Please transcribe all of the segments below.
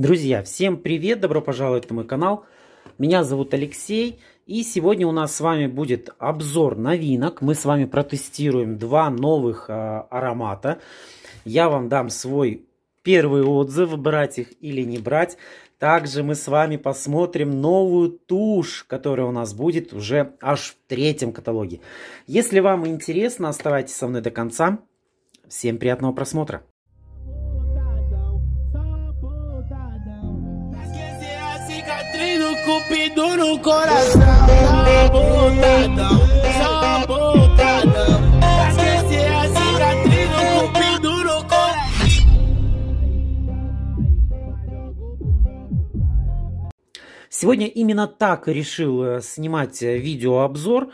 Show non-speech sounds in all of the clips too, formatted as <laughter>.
Друзья, всем привет, добро пожаловать на мой канал. Меня зовут Алексей, и сегодня у нас с вами будет обзор новинок. Мы с вами протестируем два новых э, аромата. Я вам дам свой первый отзыв, брать их или не брать. Также мы с вами посмотрим новую тушь, которая у нас будет уже аж в третьем каталоге. Если вам интересно, оставайтесь со мной до конца. Всем приятного просмотра! cupido no coração. Sabotadão, sabotadão. Pra esquecer a cicatriz do cupido no coração. Сегодня именно так решил снимать видеообзор.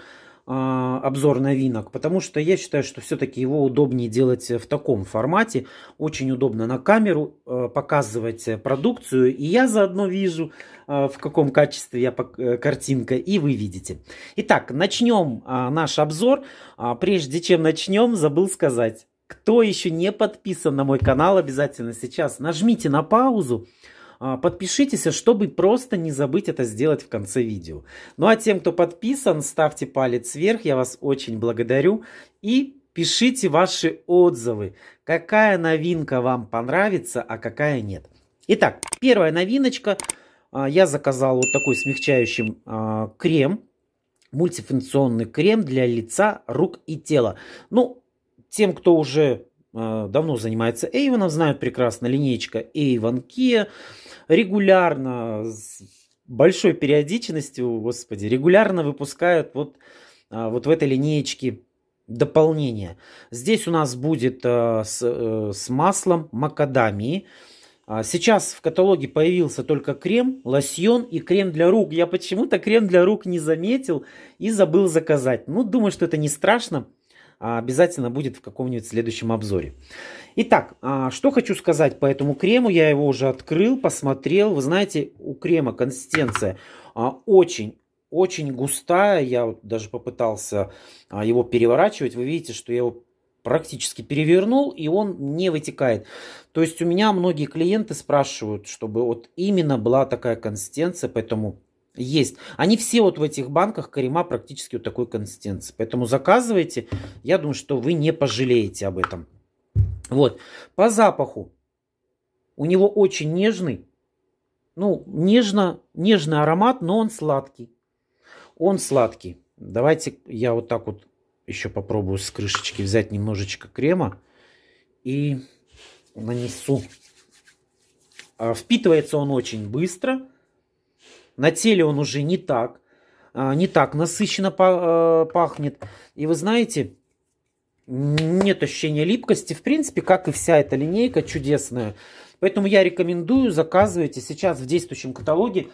А, обзор новинок, потому что я считаю, что все-таки его удобнее делать в таком формате. Очень удобно на камеру а, показывать продукцию, и я заодно вижу, а, в каком качестве я э, картинка, и вы видите. Итак, начнем наш обзор. Прежде чем начнем, забыл сказать, кто еще не подписан на мой канал, обязательно сейчас нажмите на паузу, а, подпишитесь, а чтобы просто не забыть это сделать в конце видео. Ну а тем, кто подписан, ставьте палец вверх, я вас очень благодарю. И пишите ваши отзывы, какая новинка вам понравится, а какая нет. Итак, первая новиночка. А, я заказал вот такой смягчающий крем, мультифункционный крем для лица, рук и тела. Ну, тем, кто уже давно занимается Avon, знают прекрасно линейка Avon Kia – регулярно, с большой периодичностью, господи, регулярно выпускают вот, а, вот в этой линеечке дополнение. Здесь у нас будет а, с, э, с маслом макадамии. А, сейчас в каталоге появился только крем, лосьон и крем для рук. Я почему-то крем для рук не заметил и забыл заказать. Ну, думаю, что это не страшно. А, обязательно будет в каком-нибудь следующем обзоре. Итак, а, что хочу сказать по этому крему. Я его уже открыл, посмотрел. Вы знаете, у крема консистенция а, очень очень густая, я вот даже попытался его переворачивать, вы видите, что я его практически перевернул, и он не вытекает. То есть у меня многие клиенты спрашивают, чтобы вот именно была такая консистенция, поэтому есть. Они все вот в этих банках корема практически вот такой консистенции. Поэтому заказывайте. Я думаю, что вы не пожалеете об этом. Вот. По запаху. У него очень нежный, ну, нежно, нежный аромат, но он сладкий. Он сладкий. Давайте я вот так вот еще попробую с крышечки взять немножечко крема и нанесу. А, впитывается он очень быстро. На теле он уже не так, а, не так насыщенно э, пахнет. И вы знаете, нет ощущения липкости, в принципе, как и вся эта линейка чудесная. Поэтому я рекомендую, заказывайте сейчас в действующем каталоге.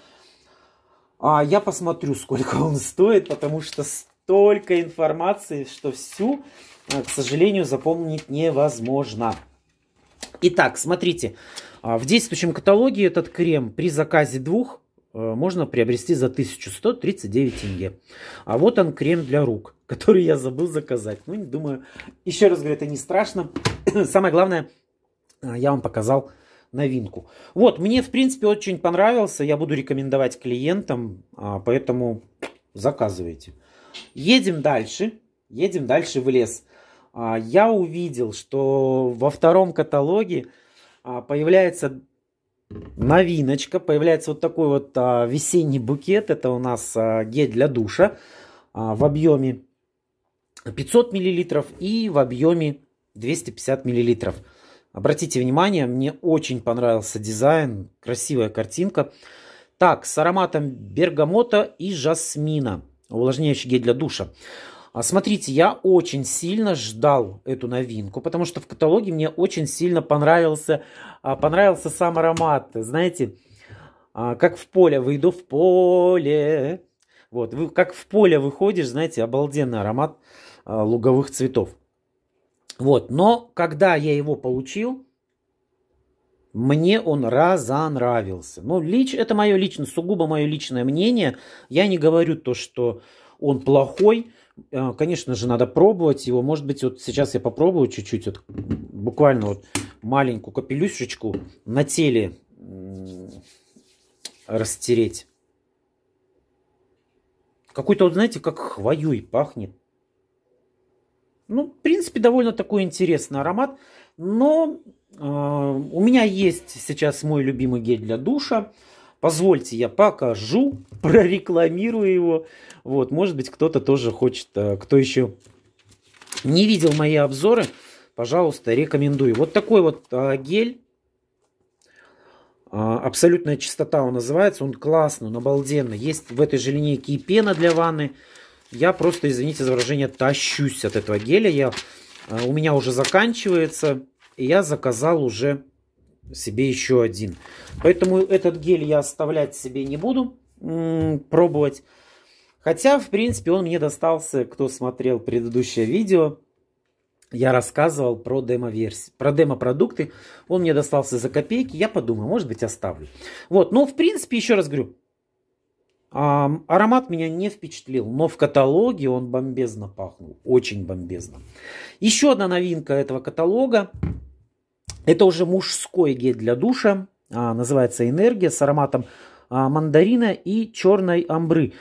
А я посмотрю, сколько он стоит, потому что столько информации, что всю, а, к сожалению, запомнить невозможно. Итак, смотрите, а, в действующем каталоге этот крем при заказе двух Э, можно приобрести за 1139 тенге. А вот он крем для рук, <laughs> который я забыл заказать. Ну, не думаю. Еще раз говорю, это не страшно. <clears throat> Самое главное, э, я вам показал новинку. Вот, мне, в принципе, очень понравился. Я буду рекомендовать клиентам, а, поэтому заказывайте. Едем дальше. Едем дальше в лес. А, я увидел, что во втором каталоге а, появляется новиночка. Появляется вот такой вот а, весенний букет. Это у нас а, гель для душа а, в объеме 500 мл и в объеме 250 мл. Обратите внимание, мне очень понравился дизайн, красивая картинка. Так, с ароматом бергамота и жасмина. Увлажняющий гель для душа. А Смотрите, я очень сильно ждал эту новинку, потому что в каталоге мне очень сильно понравился, а, понравился сам аромат. Знаете, а, как в поле, выйду в поле. Вот, как в поле выходишь, знаете, обалденный аромат а, луговых цветов. Вот, но когда я его получил, мне он разонравился. Ну, лич, это мое личное, сугубо мое личное мнение. Я не говорю то, что он плохой. А, конечно же, надо пробовать его. Может быть, вот сейчас я попробую чуть-чуть, вот, буквально вот маленькую капелюшечку на теле растереть. Какой-то, вот, знаете, как хвоей пахнет. Ну, в принципе, довольно такой интересный аромат. Но э, у меня есть сейчас мой любимый гель для душа. Э, Позвольте, я покажу, <laughs> прорекламирую его. Вот, может быть, кто-то тоже хочет, э, кто еще не видел мои обзоры, пожалуйста, рекомендую. Вот такой вот э, гель. А, абсолютная чистота он называется. Он классный, он обалденный. Есть в этой же линейке и пена для ванны. Я просто, извините за выражение, тащусь от этого геля. Я, э, у меня уже заканчивается. И я заказал уже себе еще один. Поэтому этот гель я оставлять себе не буду пробовать. Хотя, в принципе, он мне достался, кто смотрел предыдущее видео, я рассказывал про демо-версии, про демо-продукты. Он мне достался за копейки. Я подумал, может быть, оставлю. Вот, ну в принципе, еще раз говорю, аромат меня не впечатлил, но в каталоге он бомбезно пахнул, очень бомбезно. Еще одна новинка этого каталога это уже мужской гель для душа, а, называется «Энергия» с ароматом а, мандарина и черной амбры.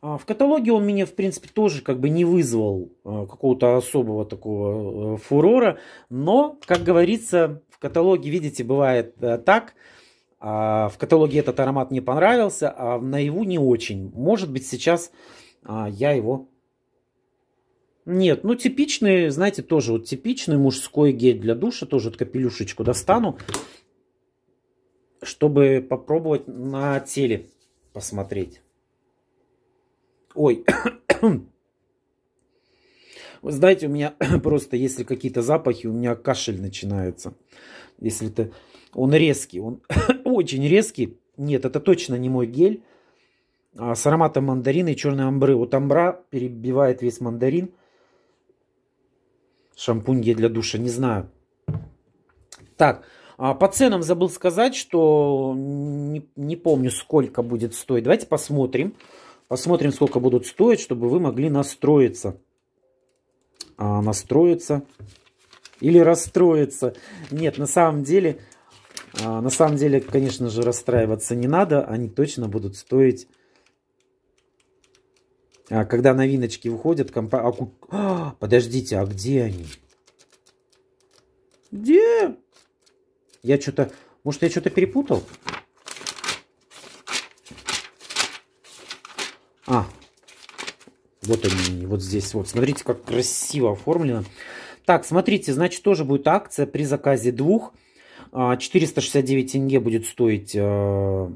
А, в каталоге он меня, в принципе, тоже как бы не вызвал какого-то особого такого э, фурора. Но, как говорится, в каталоге, видите, бывает э, так. В каталоге этот аромат мне понравился, а наяву не очень. Может быть, сейчас я его нет, ну типичный, знаете, тоже вот типичный мужской гель для душа, тоже вот капелюшечку достану, чтобы попробовать на теле посмотреть. Ой, <coughs> вы знаете, у меня <coughs> просто, если какие-то запахи, у меня кашель начинается. Если это... Он резкий, он <coughs> очень резкий. Нет, это точно не мой гель. А с ароматом мандарина и черной амбры. Вот амбра перебивает весь мандарин. Шампунь для душа, не знаю. Так, а, по ценам забыл сказать, что не, не помню, сколько будет стоить. Давайте посмотрим. Посмотрим, сколько будут стоить, чтобы вы могли настроиться. А, настроиться или расстроиться. Нет, на самом деле, а, на самом деле, конечно же, расстраиваться не надо. Они точно будут стоить а, когда новиночки выходят, компа... А, а, подождите, а где они? Где? Я что-то... Может, я что-то перепутал? А, вот они, вот здесь. Вот, смотрите, как красиво оформлено. Так, смотрите, значит, тоже будет акция при заказе двух. 469 а, тенге будет стоить э,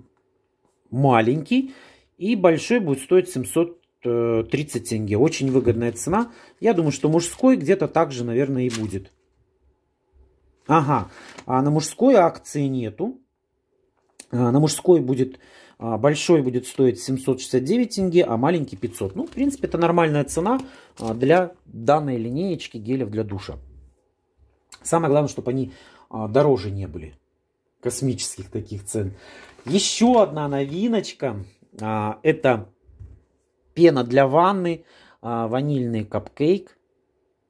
маленький. И большой будет стоить 700 30 э, тенге. Очень выгодная цена. Я думаю, что мужской где-то так же, наверное, и будет. Ага, а на мужской акции нету. А, на мужской будет а, большой будет стоить 769 тенге, а маленький 500. Ну, в принципе, это нормальная цена а, для данной линеечки гелев для душа. Самое главное, чтобы они дороже не были. Космических таких цен. Еще одна новиночка. Это пена для ванны, а, ванильный капкейк.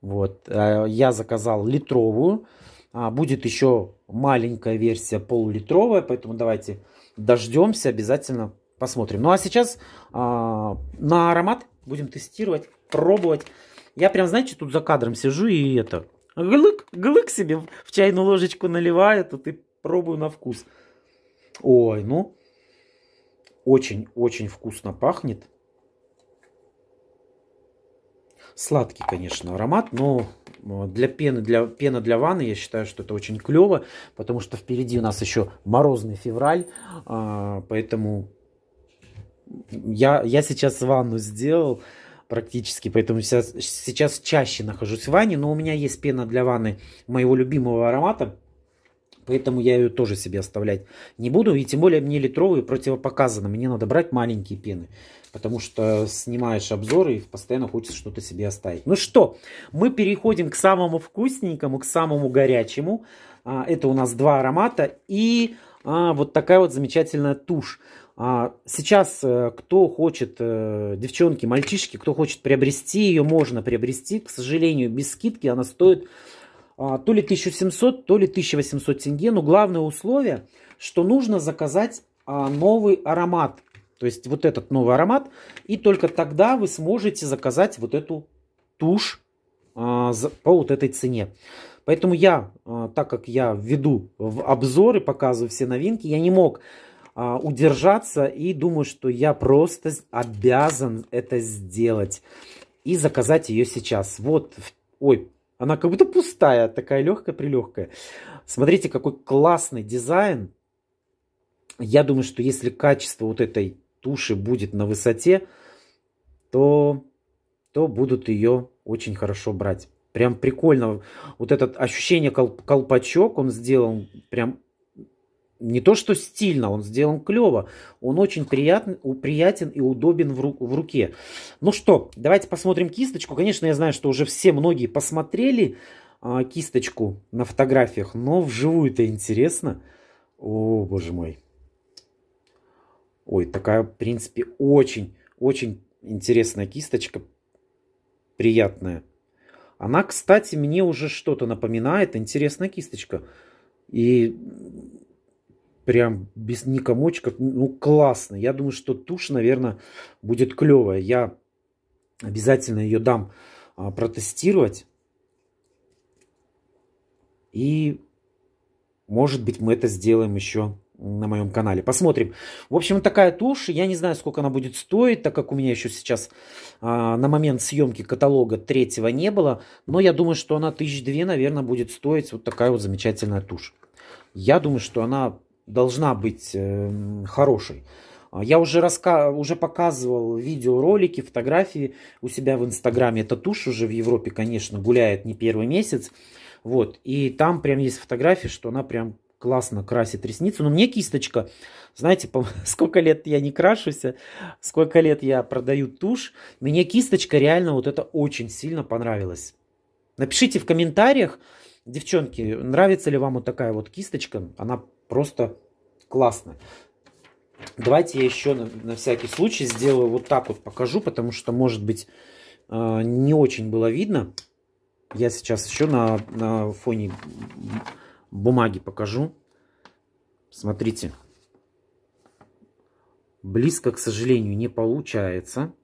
Вот, э, я заказал литровую. А, будет еще маленькая версия полулитровая, поэтому давайте дождемся, обязательно посмотрим. Ну а сейчас а, на аромат будем тестировать, пробовать. Я прям, знаете, тут за кадром сижу и это, глык, глык себе в чайную ложечку наливаю, тут и пробую на вкус. Ой, ну, очень-очень вкусно пахнет. Сладкий, конечно, аромат, но э, для пены, для, пена для ванны я считаю, что это очень клево, потому что впереди у нас еще морозный февраль, а, поэтому я, я сейчас ванну сделал практически, поэтому сейчас, сейчас чаще нахожусь в ванне, но у меня есть пена для ванны моего любимого аромата, Поэтому я ее тоже себе оставлять не буду. И тем более мне литровые противопоказаны. Мне надо брать маленькие пены. Потому что снимаешь обзоры и постоянно хочется что-то себе оставить. Ну что, мы переходим к самому вкусненькому, к самому горячему. А, это у нас два аромата. И а, вот такая вот замечательная тушь. А, сейчас, э, кто хочет, э, девчонки, мальчишки, кто хочет приобрести ее, можно приобрести. К сожалению, без скидки она стоит а, то ли 1700, то ли 1800 тенге. Но главное условие, что нужно заказать а, новый аромат. То есть вот этот новый аромат. И только тогда вы сможете заказать вот эту тушь а, по вот этой цене. Поэтому я, так как я веду в обзоры, показываю все новинки, я не мог удержаться и думаю, что я просто обязан это сделать и заказать ее сейчас. Вот, ой, она как будто пустая, такая легкая-прилегкая. Смотрите, какой классный дизайн. Я думаю, что если качество вот этой туши будет на высоте, то, то будут ее очень хорошо брать. Прям прикольно. Вот это ощущение кол колпачок он сделал прям не то что стильно, он сделан клево, он очень приятен, приятен и удобен в, ру, в руке. Ну что, давайте посмотрим кисточку. Конечно, я знаю, что уже все многие посмотрели а, кисточку на фотографиях, но вживую это интересно. О, боже мой. Ой, такая, в принципе, очень-очень интересная кисточка, приятная. Она, кстати, мне уже что-то напоминает. Интересная кисточка. И прям без ни комочков, ну классно. Я думаю, что тушь, наверное, будет клевая. Я обязательно ее дам а, протестировать. И, может быть, мы это сделаем еще на моем канале. Посмотрим. В общем, такая тушь. Я не знаю, сколько она будет стоить, так как у меня еще сейчас а, на момент съемки каталога третьего не было. Но я думаю, что она тысяч две, наверное, будет стоить. Вот такая вот замечательная тушь. Я думаю, что она должна быть э, хорошей. Я уже, раска... уже показывал видеоролики, фотографии у себя в Инстаграме. Эта тушь уже в Европе, конечно, гуляет не первый месяц. Вот. И там прям есть фотографии, что она прям классно красит ресницу. Но мне кисточка, знаете, по... <laughs> сколько лет я не крашусь, а сколько лет я продаю тушь. Мне кисточка реально вот это очень сильно понравилась. Напишите в комментариях, девчонки, нравится ли вам вот такая вот кисточка. Она Просто классно. Давайте я еще на, на всякий случай сделаю вот так вот покажу, потому что, может быть, э, не очень было видно. Я сейчас еще на, на фоне бумаги покажу. Смотрите. Близко, к сожалению, не получается.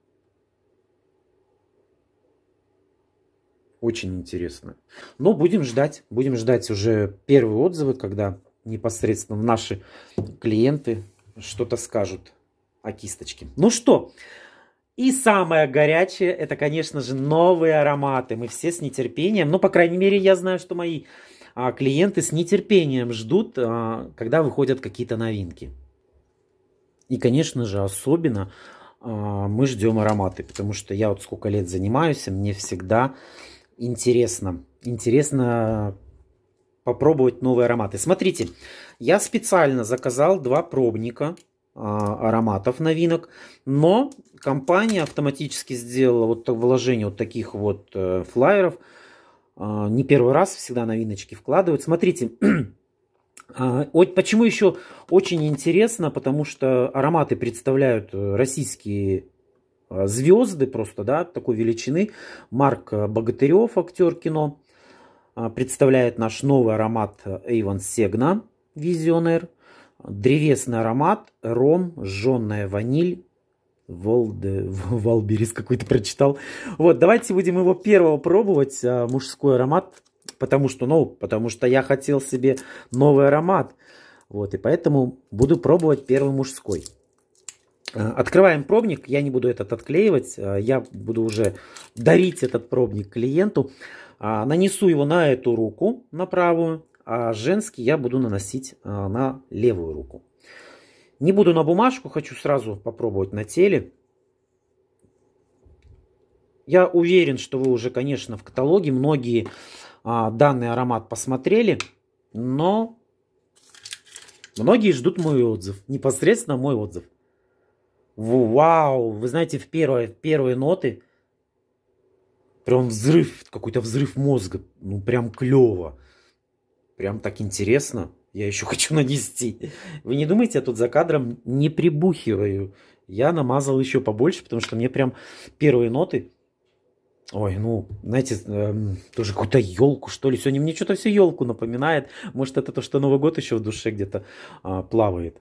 Очень интересно. Но будем ждать. Будем ждать уже первые отзывы, когда непосредственно наши клиенты что-то скажут о кисточке. Ну что, и самое горячее, это, конечно же, новые ароматы. Мы все с нетерпением, ну, по крайней мере, я знаю, что мои а, клиенты с нетерпением ждут, а, когда выходят какие-то новинки. И, конечно же, особенно а, мы ждем ароматы, потому что я вот сколько лет занимаюсь, и мне всегда интересно, интересно попробовать новые ароматы. Смотрите, я специально заказал два пробника а, ароматов новинок, но компания автоматически сделала вот вложение вот таких вот э, флайеров. А, не первый раз всегда новиночки вкладывают. Смотрите, <clears throat> а, почему еще очень интересно, потому что ароматы представляют э, российские э, звезды просто, да, такой величины. Марк Богатырев, актер кино, а, представляет наш новый аромат э, Avon Segna Visioner. Древесный аромат, ром, жженая ваниль, Волде, <laughs> Валберис какой-то прочитал. Вот, давайте будем его первого пробовать, а, мужской аромат, потому что, ну, потому что я хотел себе новый аромат. Вот, и поэтому буду пробовать первый мужской. А, открываем пробник, я не буду этот отклеивать, я буду уже дарить этот пробник клиенту. А, нанесу его на эту руку, на правую, а женский я буду наносить а, на левую руку. Не буду на бумажку, хочу сразу попробовать на теле. Я уверен, что вы уже, конечно, в каталоге многие а, данный аромат посмотрели, но многие ждут мой отзыв, непосредственно мой отзыв. Вау! Вы знаете, в первые, в первые ноты прям взрыв, какой-то взрыв мозга. Ну, прям клево. Прям так интересно. Я еще <laughs> хочу нанести. Вы не думайте, я тут за кадром не прибухиваю. Я намазал еще побольше, потому что мне прям первые ноты... Ой, ну, знаете, эм, тоже какую-то елку, что ли. Сегодня мне что-то все елку напоминает. Может, это то, что Новый год еще в душе где-то э, плавает.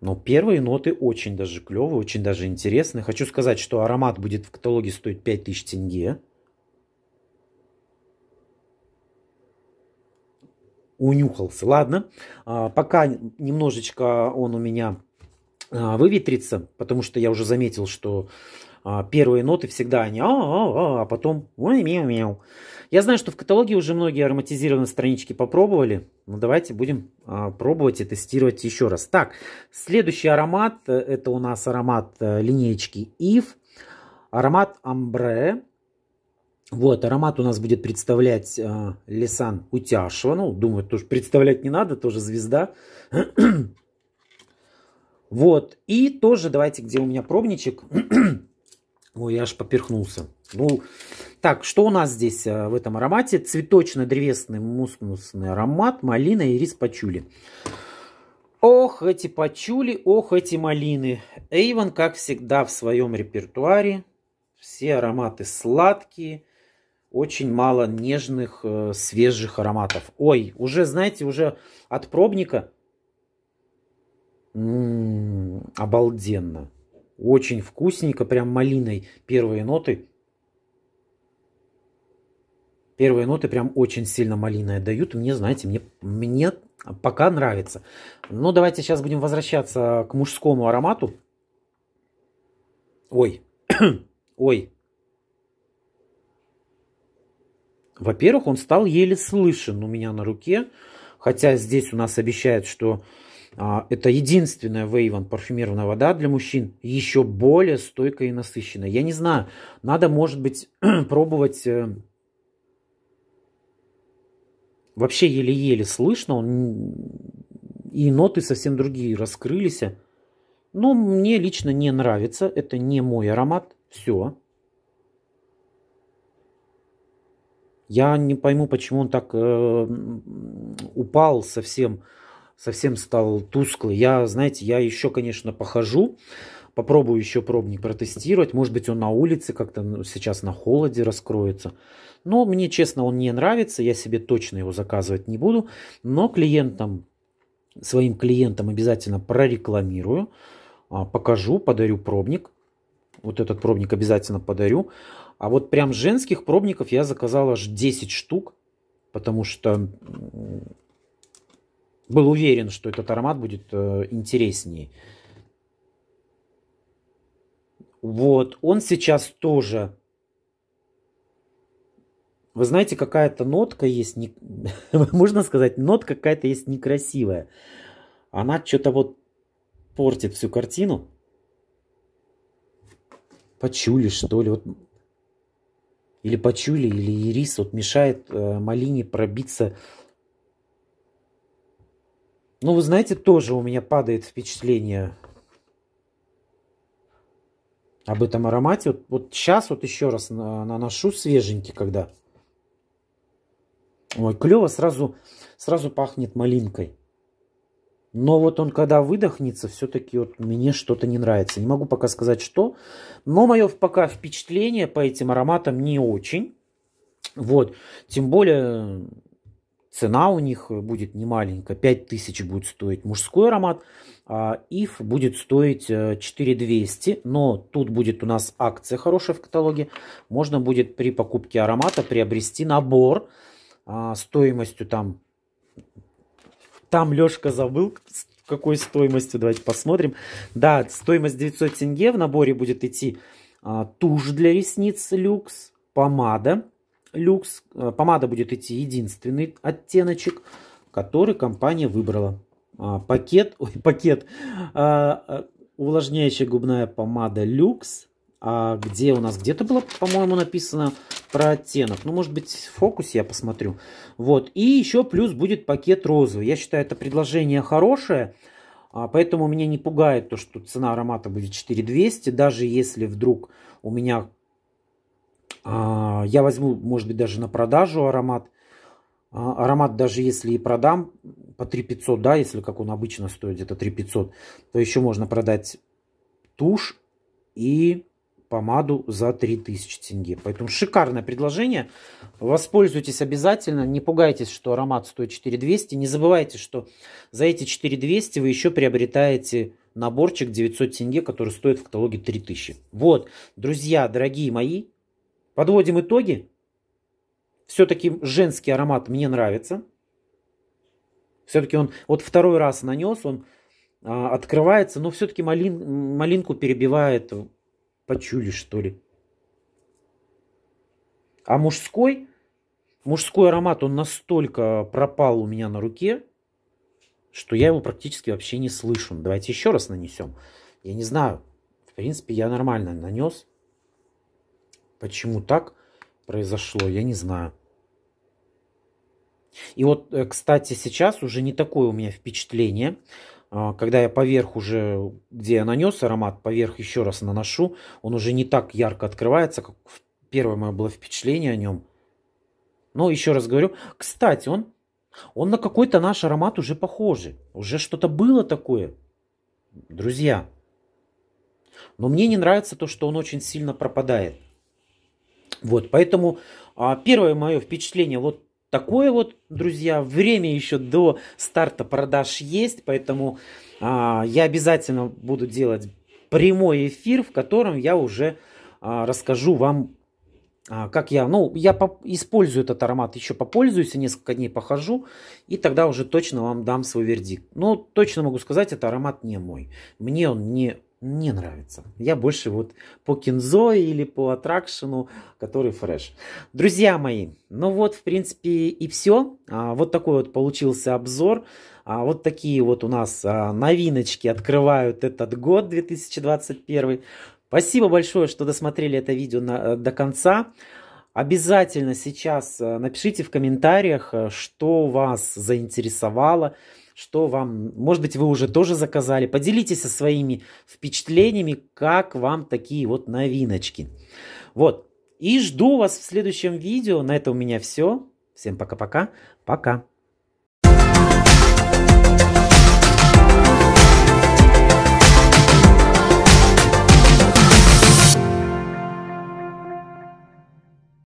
Но первые ноты очень даже клевые, очень даже интересные. Хочу сказать, что аромат будет в каталоге стоить 5000 тенге. Унюхался. Ладно, а, пока немножечко он у меня а, выветрится, потому что я уже заметил, что а, первые ноты всегда они, а, а, а, а потом ой, мяу, мяу. Я знаю, что в каталоге уже многие ароматизированные странички попробовали. Ну, давайте будем а, пробовать и тестировать еще раз. Так, следующий аромат, э, это у нас аромат э, линейки ив, аромат Амбре. Вот, аромат у нас будет представлять э, Лисан Утяшева. Ну, думаю, тоже представлять не надо, тоже звезда. <clears throat> вот, и тоже давайте, где у меня пробничек. <clears throat> Ой, я аж поперхнулся. Ну, так, что у нас здесь э, в этом аромате? Цветочно-древесный мускусный аромат, малина и рис пачули. Ох, эти пачули, ох, эти малины. Эйвен, как всегда, в своем репертуаре. Все ароматы сладкие, очень мало нежных, э, свежих ароматов. Ой, уже, знаете, уже от пробника. М м-м, -м, обалденно. Очень вкусненько, прям малиной первые ноты. Первые ноты прям очень сильно малиной дают Мне, знаете, мне, мне пока нравится. Но ну, давайте сейчас будем возвращаться к мужскому аромату. Ой, <coughs> ой. Во-первых, он стал еле слышен у меня на руке. Хотя здесь у нас обещает, что а, это единственная Вейван парфюмерная вода для мужчин, еще более стойкая и насыщенная. Я не знаю, надо, может быть, <clears throat> пробовать... Э, вообще еле-еле слышно, он... и ноты совсем другие раскрылись. Но ну, мне лично не нравится, это не мой аромат, все. Я не пойму, почему он так э, упал совсем совсем стал тусклый. Я, знаете, я еще, конечно, похожу, попробую еще пробник протестировать. Может быть, он на улице как-то ну, сейчас на холоде раскроется. Но мне, честно, он не нравится. Я себе точно его заказывать не буду. Но клиентам, своим клиентам обязательно прорекламирую. А, покажу, подарю пробник. Вот этот пробник обязательно подарю. А вот прям женских пробников я заказал аж 10 штук. Потому что был уверен, что этот аромат будет э, интереснее. Вот, он сейчас тоже... Вы знаете, какая-то нотка есть, не... <laughs> можно сказать, нотка какая-то есть некрасивая. Она что-то вот портит всю картину. Почули, что ли, вот... Или почули, или ирис вот мешает э, малине пробиться ну, вы знаете, тоже у меня падает впечатление об этом аромате. Вот, вот сейчас вот еще раз наношу свеженький, когда. Ой, клево, сразу, сразу пахнет малинкой. Но вот он, когда выдохнется, все-таки вот мне что-то не нравится. Не могу пока сказать, что. Но мое пока впечатление по этим ароматам не очень. Вот. Тем более цена у них будет немаленькая, 5000 будет стоить мужской аромат, а ИФ будет стоить 4200, э, но тут будет у нас акция хорошая в каталоге, можно будет при покупке аромата приобрести набор а, стоимостью там, там Лешка забыл, какой стоимостью, давайте посмотрим, да, стоимость 900 тенге, в наборе будет идти а, тушь для ресниц люкс, помада, люкс. Э, помада будет идти единственный оттеночек, который компания выбрала. А, пакет, <laughs> ой, пакет, а, э, увлажняющая губная помада люкс. А где у нас где-то было, по-моему, написано про оттенок. Ну, может быть, в фокусе я посмотрю. Вот. И еще плюс будет пакет розовый. Я считаю, это предложение хорошее. А, поэтому меня не пугает то, что цена аромата будет 4200. Даже если вдруг у меня а, я возьму, может быть, даже на продажу аромат. А, аромат даже если и продам по 3500, да, если как он обычно стоит где-то 3500, то еще можно продать тушь и помаду за 3000 тенге. Поэтому шикарное предложение. Воспользуйтесь обязательно. Не пугайтесь, что аромат стоит 4200. Не забывайте, что за эти 4200 вы еще приобретаете наборчик 900 тенге, который стоит в каталоге 3000. Вот, друзья, дорогие мои, Подводим итоги. Все-таки женский аромат мне нравится. Все-таки он вот второй раз нанес, он а, открывается, но все-таки малин, малинку перебивает э, почули, что ли. А мужской, мужской аромат, он настолько пропал у меня на руке, что я его практически вообще не слышу. Давайте еще раз нанесем. Я не знаю. В принципе, я нормально нанес. Почему так произошло, я не знаю. И вот, э, кстати, сейчас уже не такое у меня впечатление. А, когда я поверх уже, где я нанес аромат, поверх еще раз наношу, он уже не так ярко открывается, как первое мое было впечатление о нем. Но еще раз говорю, кстати, он, он на какой-то наш аромат уже похожий. Уже что-то было такое. Друзья, но мне не нравится то, что он очень сильно пропадает. Вот, поэтому а, первое мое впечатление вот такое вот, друзья. Время еще до старта продаж есть, поэтому а, я обязательно буду делать прямой эфир, в котором я уже а, расскажу вам, а, как я, ну, я использую этот аромат, еще попользуюсь, несколько дней похожу, и тогда уже точно вам дам свой вердикт. Но точно могу сказать, это аромат не мой. Мне он не не нравится. Я больше вот по кинзо или по аттракшену, который фреш. Друзья мои, ну вот в принципе и все. А, вот такой вот получился обзор. А, вот такие вот у нас а, новиночки открывают этот год 2021. Спасибо большое, что досмотрели это видео на, э, до конца. Обязательно сейчас э, напишите в комментариях, э, что вас заинтересовало, что вам, может быть, вы уже тоже заказали. Поделитесь со своими впечатлениями, как вам такие вот новиночки. Вот. И жду вас в следующем видео. На этом у меня все. Всем пока-пока. Пока. -пока. пока.